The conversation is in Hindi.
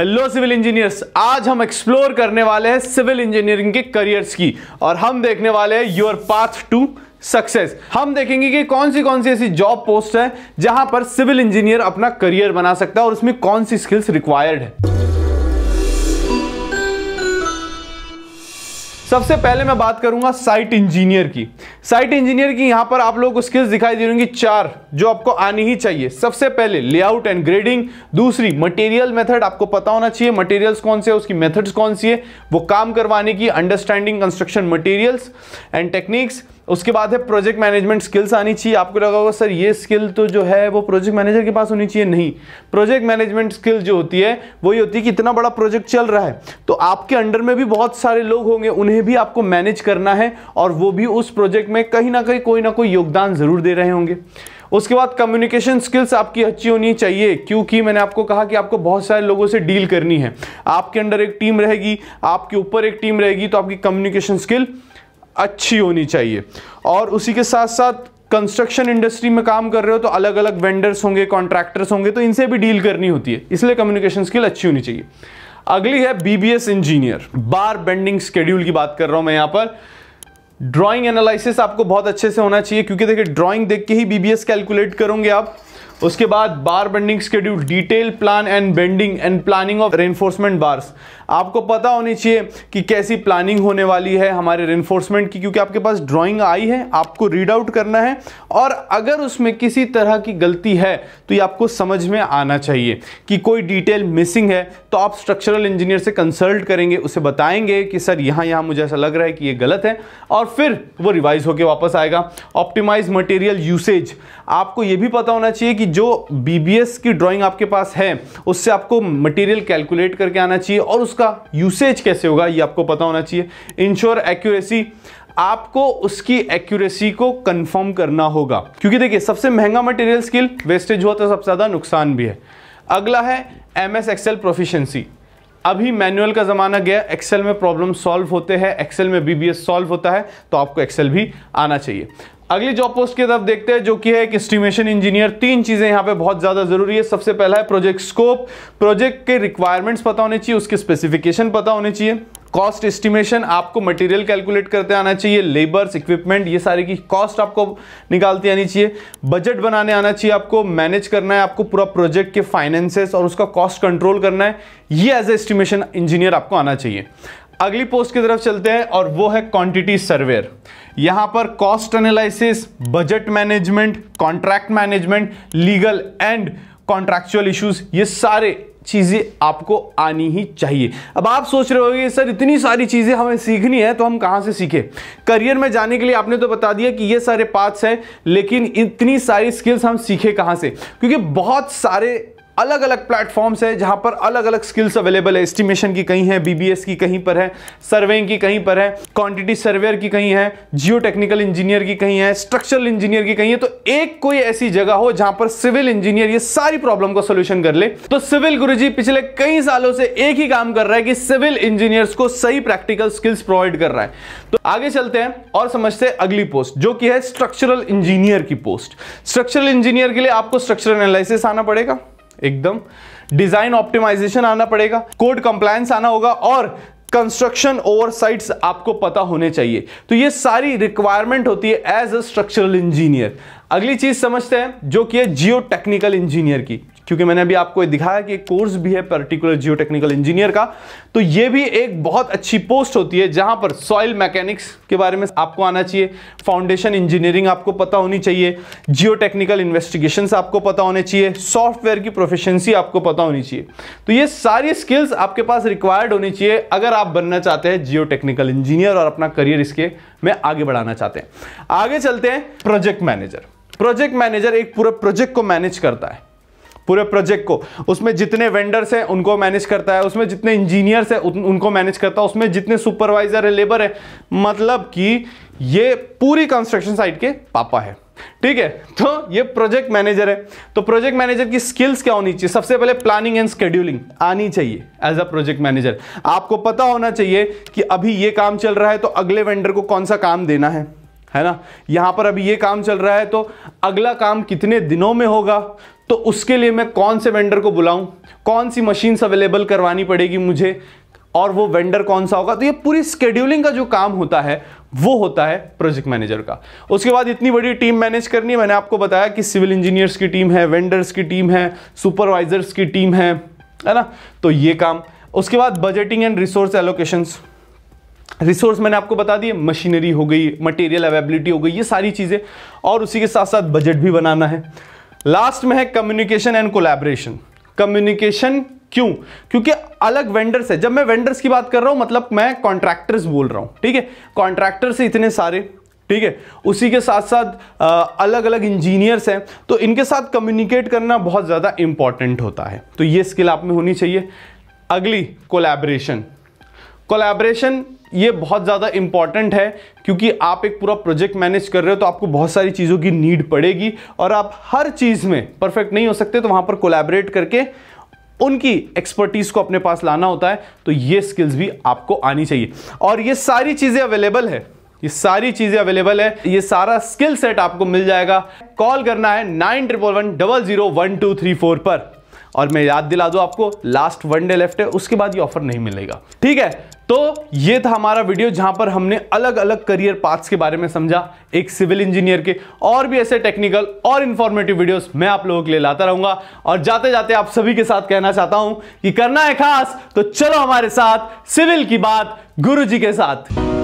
हेलो सिविल इंजीनियर्स आज हम एक्सप्लोर करने वाले हैं सिविल इंजीनियरिंग के करियर्स की और हम देखने वाले हैं योर पाथ टू सक्सेस हम देखेंगे कि कौन सी कौन सी ऐसी जॉब पोस्ट है जहां पर सिविल इंजीनियर अपना करियर बना सकता है और उसमें कौन सी स्किल्स रिक्वायर्ड है सबसे पहले मैं बात करूंगा साइट इंजीनियर की साइट इंजीनियर की यहां पर आप लोगों को स्किल्स दिखाई दे रही चार जो आपको आनी ही चाहिए सबसे पहले लेआउट एंड ग्रेडिंग दूसरी मटेरियल मेथड आपको पता होना चाहिए मटेरियल्स कौन से है उसकी मेथड्स कौन सी है वो काम करवाने की understanding construction materials and techniques उसके बाद है प्रोजेक्ट मैनेजमेंट स्किल्स आनी चाहिए आपको लगा होगा सर ये स्किल तो जो है वो प्रोजेक्ट मैनेजर के पास होनी चाहिए नहीं प्रोजेक्ट मैनेजमेंट स्किल जो होती है वो ये होती है कि इतना बड़ा प्रोजेक्ट चल रहा है तो आपके अंडर में भी बहुत सारे लोग होंगे उन्हें भी आपको मैनेज करना है और वो भी उस प्रोजेक्ट में कहीं ना कहीं कोई ना कोई योगदान ज़रूर दे रहे होंगे उसके बाद कम्युनिकेशन स्किल्स आपकी अच्छी होनी चाहिए क्योंकि मैंने आपको कहा कि आपको बहुत सारे लोगों से डील करनी है आपके अंडर एक टीम रहेगी आपके ऊपर एक टीम रहेगी तो आपकी कम्युनिकेशन स्किल अच्छी होनी चाहिए और उसी के साथ साथ कंस्ट्रक्शन इंडस्ट्री में काम कर रहे हो तो अलग अलग वेंडर्स होंगे कॉन्ट्रैक्टर्स होंगे तो इनसे भी डील करनी होती है इसलिए कम्युनिकेशन स्किल अच्छी होनी चाहिए अगली है BBS engineer bar bending schedule की बात कर रहा हूं मैं यहां पर ड्राइंग एनालिसिस आपको बहुत अच्छे से होना चाहिए क्योंकि देखिए ड्राइंग देख के ही बीबीएस कैलकुलेट करोगे आप उसके बाद bar bending schedule detail plan and bending and planning of reinforcement bars आपको पता होनी चाहिए कि कैसी प्लानिंग होने वाली है हमारे रेनफोर्समेंट की क्योंकि आपके पास ड्राइंग आई है आपको रीड आउट करना है और अगर उसमें किसी तरह की गलती है तो ये आपको समझ में आना चाहिए कि कोई डिटेल मिसिंग है तो आप स्ट्रक्चरल इंजीनियर से कंसल्ट करेंगे उसे बताएंगे कि सर यहाँ यहाँ मुझे ऐसा लग रहा है कि ये गलत है और फिर वो रिवाइज होकर वापस आएगा ऑप्टिमाइज मटेरियल यूसेज आपको ये भी पता होना चाहिए कि जो बीबीएस की ड्राइंग आपके पास है उससे आपको मटेरियल कैलकुलेट करके आना चाहिए और उसका यूसेज कैसे होगा ये आपको पता होना चाहिए इंश्योर एक्यूरेसी आपको उसकी एक्यूरेसी को कंफर्म करना होगा क्योंकि देखिए सबसे महंगा मटेरियल स्किल वेस्टेज हुआ तो सबसे ज़्यादा नुकसान भी है अगला है एम एस एक्सेल प्रोफिशेंसी अभी मैनुअल का ज़माना गया एक्सेल में प्रॉब्लम सॉल्व होते हैं एक्सेल में बीबीएस सॉल्व होता है तो आपको एक्सेल भी आना चाहिए अगली जॉब पोस्ट की तरफ देखते हैं जो कि है एक एस्टिमेशन इंजीनियर तीन चीज़ें यहाँ पे बहुत ज़्यादा ज़रूरी है सबसे पहला है प्रोजेक्ट स्कोप प्रोजेक्ट के रिक्वायरमेंट्स पता होने चाहिए उसके स्पेसिफिकेशन पता होने चाहिए कॉस्ट एस्टिमेशन आपको मटेरियल कैलकुलेट करते आना चाहिए लेबर्स इक्विपमेंट ये सारी की कॉस्ट आपको निकालती आनी चाहिए बजट बनाने आना चाहिए आपको मैनेज करना है आपको पूरा प्रोजेक्ट के फाइनेंसेस और उसका कॉस्ट कंट्रोल करना है ये एज ए एस्टिमेशन इंजीनियर आपको आना चाहिए अगली पोस्ट की तरफ चलते हैं और वो है क्वांटिटी सर्वेयर यहाँ पर cost analysis budget management contract management legal and contractual issues ये सारे चीज़ें आपको आनी ही चाहिए अब आप सोच रहे होंगे सर इतनी सारी चीज़ें हमें सीखनी है तो हम कहाँ से सीखें करियर में जाने के लिए आपने तो बता दिया कि ये सारे पार्ट्स हैं लेकिन इतनी सारी स्किल्स हम सीखे कहाँ से क्योंकि बहुत सारे अलग अलग प्लेटफॉर्म्स है जहां पर अलग अलग स्किल्स अवेलेबल है एस्टिमेशन की कहीं है बीबीएस की कहीं पर है सर्वेइंग की कहीं पर है क्वांटिटी सर्वेयर की कहीं है जियो टेक्निकल इंजीनियर की कहीं है स्ट्रक्चरल इंजीनियर की कहीं है तो एक कोई ऐसी जगह हो जहां पर सिविल इंजीनियर ये सारी प्रॉब्लम का सोल्यूशन कर ले तो सिविल गुरु पिछले कई सालों से एक ही काम कर रहा है कि सिविल इंजीनियर्स को सही प्रैक्टिकल स्किल्स प्रोवाइड कर रहा है तो आगे चलते हैं और समझते हैं अगली पोस्ट जो कि है स्ट्रक्चरल इंजीनियर की पोस्ट स्ट्रक्चरल इंजीनियर के लिए आपको स्ट्रक्चरल एनालिसिस आना पड़ेगा एकदम डिजाइन ऑप्टिमाइजेशन आना पड़ेगा कोड कंप्लायंस आना होगा और कंस्ट्रक्शन ओवरसाइट्स आपको पता होने चाहिए तो ये सारी रिक्वायरमेंट होती है एज अ स्ट्रक्चरल इंजीनियर अगली चीज समझते हैं जो कि है जियो टेक्निकल इंजीनियर की क्योंकि मैंने अभी आपको दिखाया कि एक कोर्स भी है पर्टिकुलर जियो टेक्निकल इंजीनियर का तो यह भी एक बहुत अच्छी पोस्ट होती है जहां पर सॉइल मैकेनिक्स के बारे में आपको आना चाहिए फाउंडेशन इंजीनियरिंग आपको पता होनी चाहिए जियो टेक्निकल इन्वेस्टिगेशन आपको पता होने चाहिए सॉफ्टवेयर की प्रोफेशनसी आपको पता होनी चाहिए तो ये सारी स्किल्स आपके पास रिक्वायर्ड होनी चाहिए अगर आप बनना चाहते हैं जियो टेक्निकल इंजीनियर और अपना करियर इसके में आगे बढ़ाना चाहते हैं आगे चलते हैं प्रोजेक्ट मैनेजर प्रोजेक्ट मैनेजर एक पूरा प्रोजेक्ट को मैनेज करता है पूरे प्रोजेक्ट को उसमें जितने वेंडर्स हैं उनको मैनेज करता है उसमें जितने इंजीनियर्स हैं उनको मैनेज करता है उसमें जितने सुपरवाइजर है लेबर है मतलब कि ये पूरी कंस्ट्रक्शन साइट के पापा है ठीक है तो ये प्रोजेक्ट मैनेजर है तो प्रोजेक्ट मैनेजर की स्किल्स क्या होनी चाहिए सबसे पहले प्लानिंग एंड स्केड्यूलिंग आनी चाहिए एज अ प्रोजेक्ट मैनेजर आपको पता होना चाहिए कि अभी ये काम चल रहा है तो अगले वेंडर को कौन सा काम देना है है ना यहाँ पर अभी ये काम चल रहा है तो अगला काम कितने दिनों में होगा तो उसके लिए मैं कौन से वेंडर को बुलाऊं कौन सी मशीन्स अवेलेबल करवानी पड़ेगी मुझे और वो वेंडर कौन सा होगा तो ये पूरी स्केड्यूलिंग का जो काम होता है वो होता है प्रोजेक्ट मैनेजर का उसके बाद इतनी बड़ी टीम मैनेज करनी है मैंने आपको बताया कि सिविल इंजीनियर्स की टीम है वेंडर्स की टीम है सुपरवाइजर्स की टीम है है ना तो ये काम उसके बाद budgeting and resource allocations resource मैंने आपको बता दिए मशीनरी हो गई मटेरियल अवेबिलिटी हो गई ये सारी चीज़ें और उसी के साथ साथ बजट भी बनाना है लास्ट में है कम्युनिकेशन एंड कोलैबोरेशन कम्युनिकेशन क्यों क्योंकि अलग वेंडर्स है जब मैं वेंडर्स की बात कर रहा हूं मतलब मैं कॉन्ट्रैक्टर्स बोल रहा हूं ठीक है कॉन्ट्रैक्टर्स इतने सारे ठीक है उसी के साथ साथ अलग अलग इंजीनियर्स हैं तो इनके साथ कम्युनिकेट करना बहुत ज़्यादा इंपॉर्टेंट होता है तो ये स्किल आप में होनी चाहिए अगली कोलैबोरेशन कोलैबोरेशन ये बहुत ज़्यादा इंपॉर्टेंट है क्योंकि आप एक पूरा प्रोजेक्ट मैनेज कर रहे हो तो आपको बहुत सारी चीज़ों की नीड पड़ेगी और आप हर चीज़ में परफेक्ट नहीं हो सकते तो वहाँ पर कोलैबोरेट करके उनकी एक्सपर्टीज़ को अपने पास लाना होता है तो ये स्किल्स भी आपको आनी चाहिए और ये सारी चीज़ें अवेलेबल है ये सारी चीज़ें अवेलेबल है ये सारा स्किल सेट आपको मिल जाएगा कॉल करना है nine triple one double zero one two three four पर और मैं याद दिला दो आपको लास्ट वन डे लेफ्ट है उसके बाद ये ऑफर नहीं मिलेगा ठीक है तो ये था हमारा वीडियो जहां पर हमने अलग अलग करियर पाथ्स के बारे में समझा एक सिविल इंजीनियर के और भी ऐसे टेक्निकल और इन्फॉर्मेटिव वीडियोस मैं आप लोगों के लिए लाता रहूंगा और जाते जाते आप सभी के साथ कहना चाहता हूं कि करना है खास तो चलो हमारे साथ सिविल की बात गुरु जी के साथ